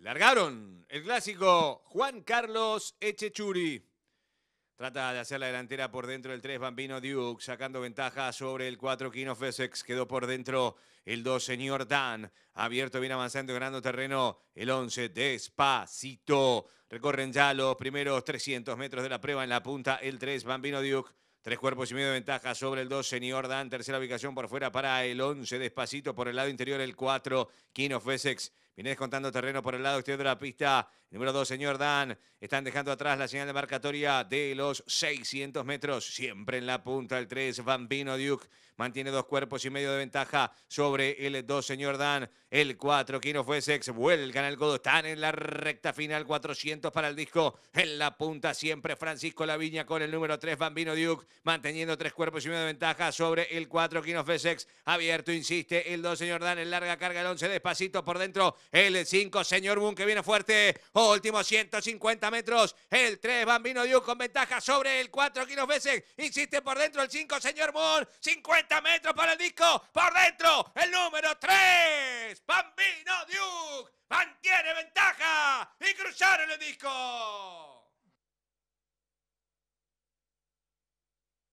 Largaron el clásico Juan Carlos Echechuri. Trata de hacer la delantera por dentro del 3 Bambino Duke, sacando ventaja sobre el 4 Kino Fesex. Quedó por dentro el 2 Señor Dan. Abierto, bien avanzando, ganando terreno el 11 Despacito. Recorren ya los primeros 300 metros de la prueba en la punta el 3 Bambino Duke. Tres cuerpos y medio de ventaja sobre el 2, Señor Dan. Tercera ubicación por fuera para el 11, despacito por el lado interior el 4, Kino Fesex. Viene descontando terreno por el lado exterior de la pista. Número 2, señor Dan. Están dejando atrás la señal de marcatoria de los 600 metros. Siempre en la punta el 3, Bambino Duke. Mantiene dos cuerpos y medio de ventaja sobre el 2, señor Dan. El 4, Kino Fesex. Vuelgan al codo. Están en la recta final. 400 para el disco. En la punta siempre Francisco Laviña con el número 3, Bambino Duke. Manteniendo tres cuerpos y medio de ventaja sobre el 4, Kino Fesex. Abierto, insiste el 2, señor Dan. En larga carga el 11, despacito por dentro. El 5, señor Moon, que viene fuerte. Oh, último, 150 metros. El 3, Bambino Duke, con ventaja sobre el 4, Kilos veces. Insiste por dentro el 5, señor Moon. 50 metros para el disco. Por dentro, el número 3, Bambino Duke. Mantiene ventaja y cruzaron el disco.